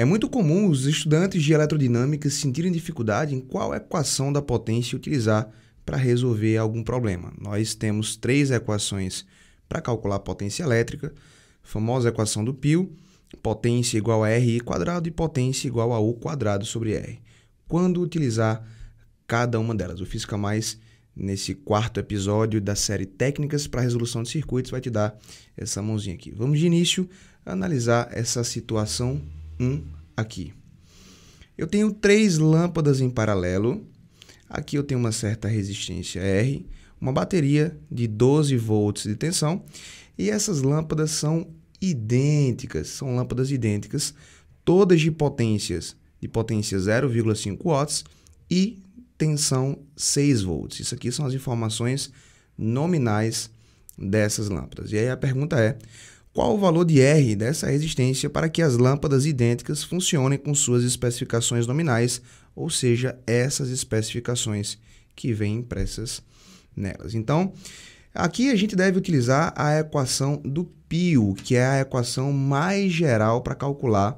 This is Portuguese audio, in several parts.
É muito comum os estudantes de eletrodinâmica sentirem dificuldade em qual equação da potência utilizar para resolver algum problema. Nós temos três equações para calcular a potência elétrica, a famosa equação do Pio, potência igual a Ri quadrado e potência igual a U quadrado sobre R. Quando utilizar cada uma delas? O Física Mais, nesse quarto episódio da série Técnicas para Resolução de Circuitos, vai te dar essa mãozinha aqui. Vamos de início analisar essa situação um aqui. Eu tenho três lâmpadas em paralelo. Aqui eu tenho uma certa resistência R, uma bateria de 12 volts de tensão e essas lâmpadas são idênticas, são lâmpadas idênticas, todas de potências, de potência 0,5 watts e tensão 6 volts. Isso aqui são as informações nominais dessas lâmpadas. E aí a pergunta é: qual o valor de R dessa resistência para que as lâmpadas idênticas funcionem com suas especificações nominais, ou seja, essas especificações que vêm impressas nelas. Então, aqui a gente deve utilizar a equação do Pio, que é a equação mais geral para calcular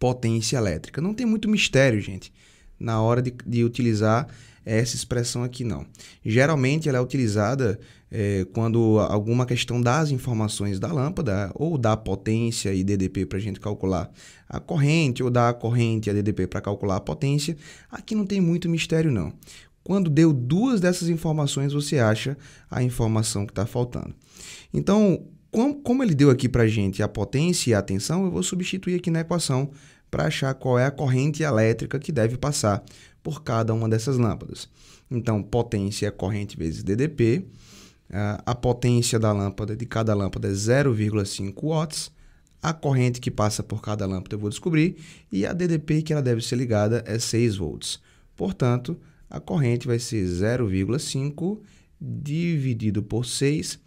potência elétrica. Não tem muito mistério, gente, na hora de, de utilizar essa expressão aqui, não. Geralmente ela é utilizada é, quando alguma questão das informações da lâmpada, ou da potência e DDP para a gente calcular a corrente, ou da corrente e a DDP para calcular a potência, aqui não tem muito mistério não. Quando deu duas dessas informações, você acha a informação que está faltando. Então, com, como ele deu aqui para a gente a potência e a tensão, eu vou substituir aqui na equação para achar qual é a corrente elétrica que deve passar por cada uma dessas lâmpadas. Então, potência é corrente vezes DDP, ah, a potência da lâmpada, de cada lâmpada é 0,5 watts, a corrente que passa por cada lâmpada eu vou descobrir e a DDP que ela deve ser ligada é 6 volts. Portanto, a corrente vai ser 0,5 dividido por 6.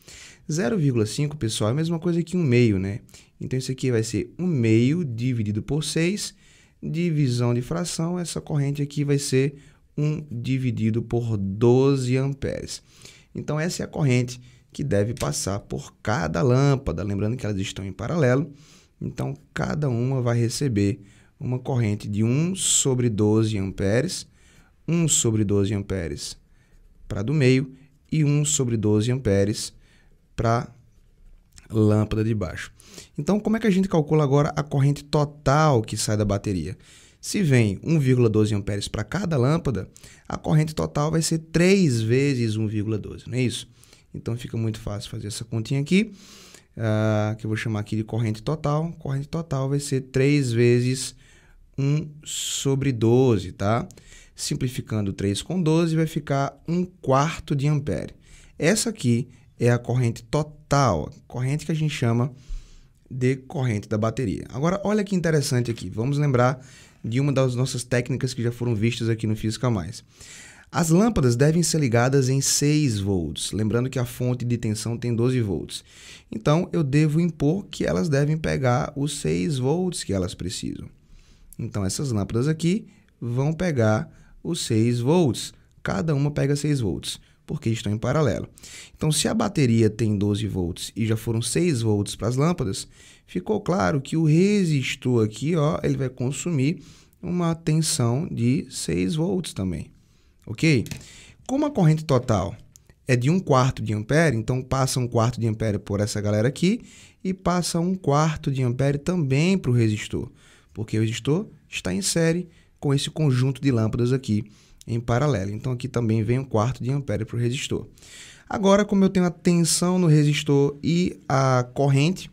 0,5, pessoal, é a mesma coisa que 1 meio, né? Então, isso aqui vai ser 1 meio dividido por 6. Divisão de fração, essa corrente aqui vai ser 1 dividido por 12 amperes. Então, essa é a corrente que deve passar por cada lâmpada. Lembrando que elas estão em paralelo. Então, cada uma vai receber uma corrente de 1 sobre 12 amperes, 1 sobre 12 amperes para do meio e 1 sobre 12 amperes para lâmpada de baixo. Então, como é que a gente calcula agora a corrente total que sai da bateria? Se vem 1,12 amperes para cada lâmpada, a corrente total vai ser 3 vezes 1,12, não é isso? Então fica muito fácil fazer essa continha aqui, uh, que eu vou chamar aqui de corrente total. Corrente total vai ser 3 vezes 1 sobre 12, tá? Simplificando 3 com 12, vai ficar 1 quarto de ampere. Essa aqui é a corrente total, corrente que a gente chama de corrente da bateria. Agora, olha que interessante aqui, vamos lembrar de uma das nossas técnicas que já foram vistas aqui no Física Mais. As lâmpadas devem ser ligadas em 6 volts, lembrando que a fonte de tensão tem 12 volts. Então eu devo impor que elas devem pegar os 6 volts que elas precisam. Então essas lâmpadas aqui vão pegar os 6 volts, cada uma pega 6 volts porque estão em paralelo. Então, se a bateria tem 12 volts e já foram 6 volts para as lâmpadas, ficou claro que o resistor aqui, ó, ele vai consumir uma tensão de 6 volts também, ok? Como a corrente total é de 1 quarto de ampere, então passa 1 quarto de ampere por essa galera aqui e passa 1 quarto de ampere também para o resistor, porque o resistor está em série com esse conjunto de lâmpadas aqui em paralelo. Então aqui também vem um quarto de ampere para o resistor. Agora, como eu tenho a tensão no resistor e a corrente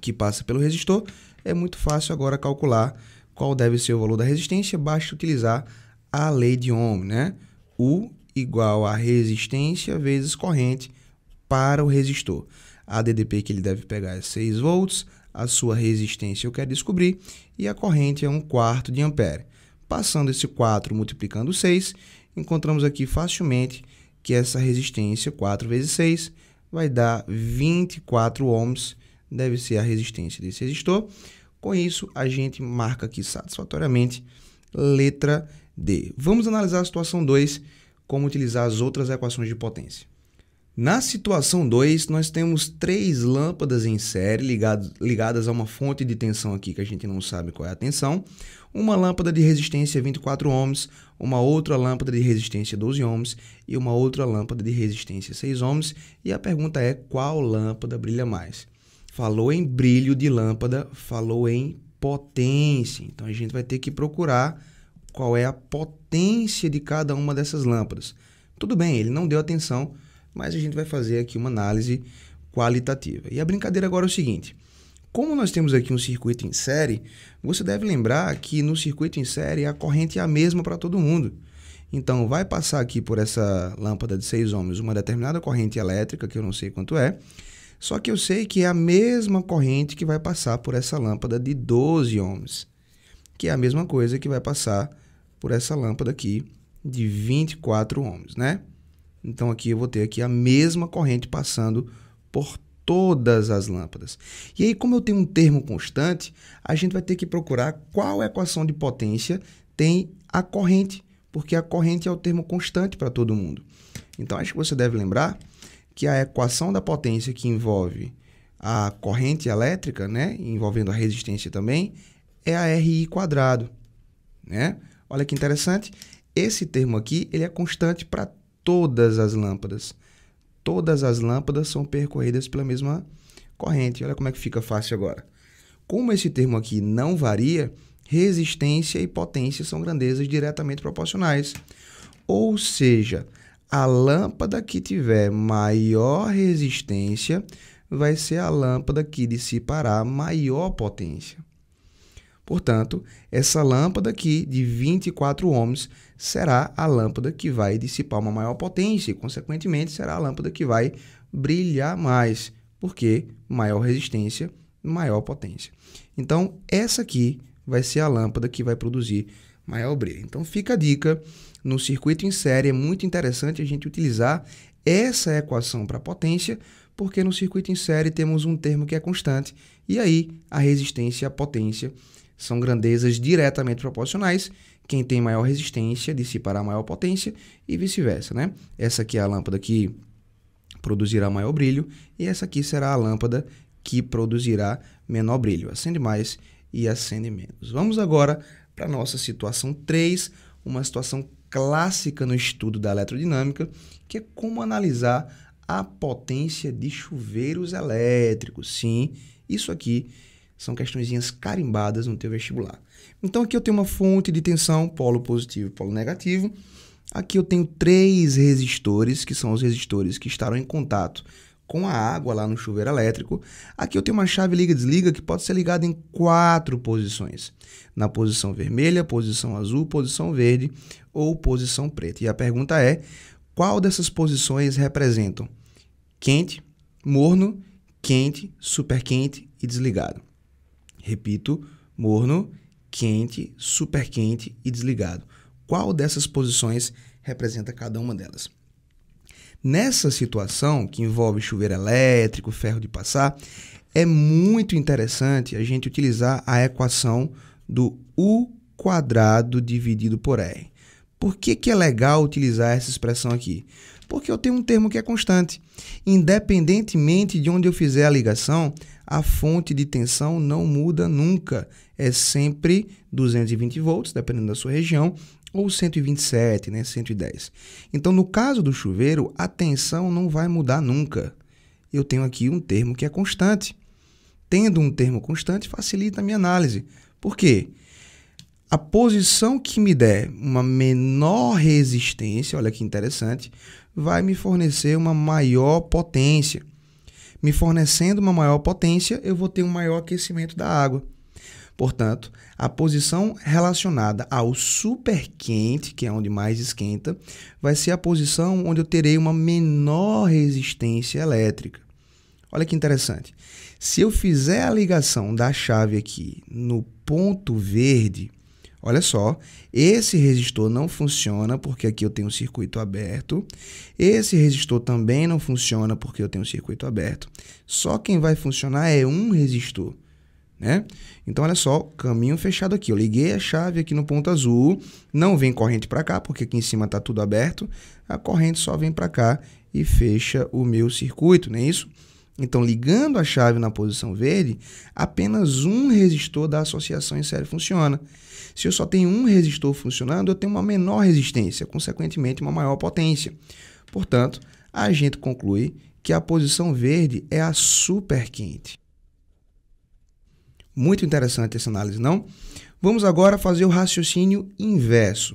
que passa pelo resistor, é muito fácil agora calcular qual deve ser o valor da resistência. Basta utilizar a lei de Ohm, né? U igual a resistência vezes corrente para o resistor. A DDP que ele deve pegar é 6 volts, a sua resistência eu quero descobrir e a corrente é um quarto de ampere. Passando esse 4 multiplicando 6, encontramos aqui facilmente que essa resistência 4 vezes 6 vai dar 24 ohms, deve ser a resistência desse resistor. Com isso, a gente marca aqui satisfatoriamente letra D. Vamos analisar a situação 2, como utilizar as outras equações de potência. Na situação 2, nós temos três lâmpadas em série ligado, ligadas a uma fonte de tensão aqui que a gente não sabe qual é a tensão, uma lâmpada de resistência 24 ohms, uma outra lâmpada de resistência 12 ohms e uma outra lâmpada de resistência 6 ohms, e a pergunta é qual lâmpada brilha mais? Falou em brilho de lâmpada, falou em potência. Então a gente vai ter que procurar qual é a potência de cada uma dessas lâmpadas. Tudo bem, ele não deu atenção mas a gente vai fazer aqui uma análise qualitativa. E a brincadeira agora é o seguinte: como nós temos aqui um circuito em série, você deve lembrar que no circuito em série a corrente é a mesma para todo mundo. Então, vai passar aqui por essa lâmpada de 6 ohms uma determinada corrente elétrica, que eu não sei quanto é, só que eu sei que é a mesma corrente que vai passar por essa lâmpada de 12 ohms, que é a mesma coisa que vai passar por essa lâmpada aqui de 24 ohms, né? Então aqui eu vou ter aqui a mesma corrente passando por todas as lâmpadas. E aí, como eu tenho um termo constante, a gente vai ter que procurar qual equação de potência tem a corrente, porque a corrente é o termo constante para todo mundo. Então, acho que você deve lembrar que a equação da potência que envolve a corrente elétrica, né, envolvendo a resistência também, é a RI quadrado, né? Olha que interessante, esse termo aqui, ele é constante para todas as lâmpadas. Todas as lâmpadas são percorridas pela mesma corrente. Olha como é que fica fácil agora. Como esse termo aqui não varia, resistência e potência são grandezas diretamente proporcionais. Ou seja, a lâmpada que tiver maior resistência vai ser a lâmpada que dissipará maior potência. Portanto, essa lâmpada aqui de 24 ohms será a lâmpada que vai dissipar uma maior potência e, consequentemente, será a lâmpada que vai brilhar mais, porque maior resistência, maior potência. Então, essa aqui vai ser a lâmpada que vai produzir maior brilho. Então, fica a dica: no circuito em série é muito interessante a gente utilizar essa equação para potência, porque no circuito em série temos um termo que é constante, e aí, a resistência e a potência são grandezas diretamente proporcionais. Quem tem maior resistência dissipará maior potência e vice-versa, né? Essa aqui é a lâmpada que produzirá maior brilho e essa aqui será a lâmpada que produzirá menor brilho. Acende mais e acende menos. Vamos agora para a nossa situação 3, uma situação clássica no estudo da eletrodinâmica, que é como analisar a potência de chuveiros elétricos. Sim, isso aqui são questõezinhas carimbadas no teu vestibular. Então aqui eu tenho uma fonte de tensão, polo positivo, polo negativo. Aqui eu tenho três resistores, que são os resistores que estarão em contato com a água lá no chuveiro elétrico. Aqui eu tenho uma chave liga-desliga que pode ser ligada em quatro posições: na posição vermelha, posição azul, posição verde ou posição preta. E a pergunta é: qual dessas posições representam quente, morno, quente, super quente e desligado? Repito, morno, quente, super quente e desligado. Qual dessas posições representa cada uma delas? Nessa situação, que envolve chuveiro elétrico, ferro de passar, é muito interessante a gente utilizar a equação do U quadrado dividido por R. Por que, que é legal utilizar essa expressão aqui? Porque eu tenho um termo que é constante. Independentemente de onde eu fizer a ligação, a fonte de tensão não muda nunca. É sempre 220 volts, dependendo da sua região, ou 127, né, 110. Então, no caso do chuveiro, a tensão não vai mudar nunca. Eu tenho aqui um termo que é constante. Tendo um termo constante, facilita a minha análise. Por quê? Porque a posição que me der uma menor resistência, olha que interessante, vai me fornecer uma maior potência. Me fornecendo uma maior potência, eu vou ter um maior aquecimento da água. Portanto, a posição relacionada ao super quente, que é onde mais esquenta, vai ser a posição onde eu terei uma menor resistência elétrica. Olha que interessante. Se eu fizer a ligação da chave aqui no ponto verde, Olha só, esse resistor não funciona porque aqui eu tenho um circuito aberto. Esse resistor também não funciona porque eu tenho um circuito aberto. Só quem vai funcionar é um resistor. Né? Então, olha só, caminho fechado aqui. Eu liguei a chave aqui no ponto azul, não vem corrente para cá, porque aqui em cima está tudo aberto. A corrente só vem para cá e fecha o meu circuito, não é isso? Então, ligando a chave na posição verde, apenas um resistor da associação em série funciona. Se eu só tenho um resistor funcionando, eu tenho uma menor resistência, consequentemente, uma maior potência. Portanto, a gente conclui que a posição verde é a super quente. Muito interessante essa análise, não? Vamos agora fazer o raciocínio inverso.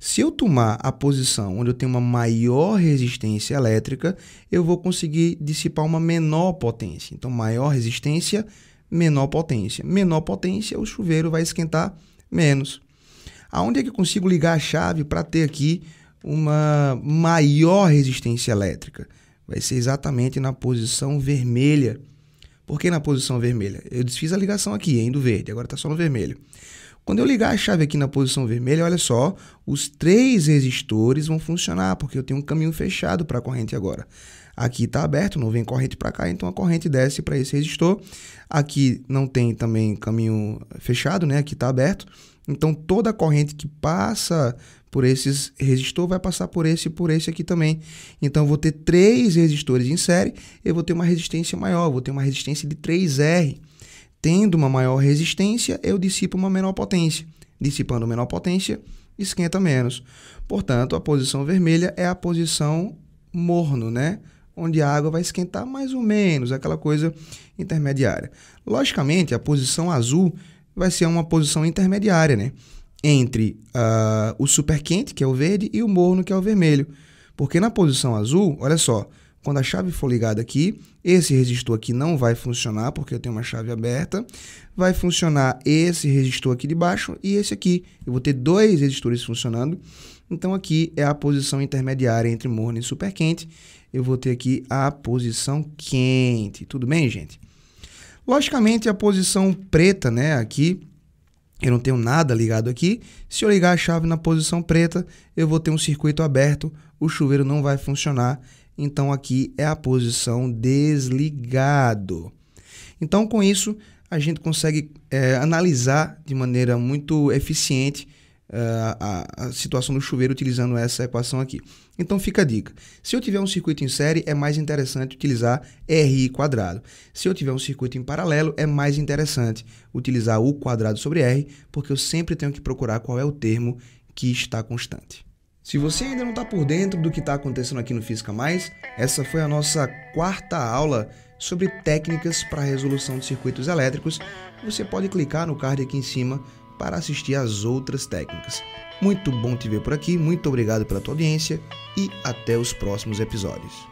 Se eu tomar a posição onde eu tenho uma maior resistência elétrica, eu vou conseguir dissipar uma menor potência. Então, maior resistência, menor potência. Menor potência, o chuveiro vai esquentar menos. Aonde é que eu consigo ligar a chave para ter aqui uma maior resistência elétrica? Vai ser exatamente na posição vermelha. Por que na posição vermelha? Eu desfiz a ligação aqui, hein, do verde, agora está só no vermelho. Quando eu ligar a chave aqui na posição vermelha, olha só, os três resistores vão funcionar, porque eu tenho um caminho fechado para a corrente agora. Aqui está aberto, não vem corrente para cá, então a corrente desce para esse resistor. Aqui não tem também caminho fechado, né? aqui está aberto. Então toda a corrente que passa por esses resistor vai passar por esse e por esse aqui também. Então eu vou ter três resistores em série, eu vou ter uma resistência maior, vou ter uma resistência de 3R. Tendo uma maior resistência, eu dissipo uma menor potência. Dissipando menor potência, esquenta menos. Portanto, a posição vermelha é a posição morno, né? Onde a água vai esquentar mais ou menos, aquela coisa intermediária. Logicamente, a posição azul vai ser uma posição intermediária, né? Entre uh, o quente, que é o verde, e o morno, que é o vermelho. Porque na posição azul, olha só, quando a chave for ligada aqui, esse resistor aqui não vai funcionar, porque eu tenho uma chave aberta. Vai funcionar esse resistor aqui de baixo e esse aqui. Eu vou ter dois resistores funcionando. Então, aqui é a posição intermediária entre morno e super quente. Eu vou ter aqui a posição quente. Tudo bem, gente? Logicamente, a posição preta, né, aqui, eu não tenho nada ligado aqui. Se eu ligar a chave na posição preta, eu vou ter um circuito aberto, o chuveiro não vai funcionar então aqui é a posição desligado. Então com isso a gente consegue é, analisar de maneira muito eficiente uh, a, a, situação do chuveiro utilizando essa equação aqui. Então fica a dica. Se eu tiver um circuito em série, é mais interessante utilizar RI quadrado. Se eu tiver um circuito em paralelo, é mais interessante utilizar U quadrado sobre R, porque eu sempre tenho que procurar qual é o termo que está constante. Se você ainda não está por dentro do que está acontecendo aqui no Física Mais, essa foi a nossa quarta aula sobre técnicas para resolução de circuitos elétricos. Você pode clicar no card aqui em cima para assistir às outras técnicas. Muito bom te ver por aqui, muito obrigado pela tua audiência e até os próximos episódios.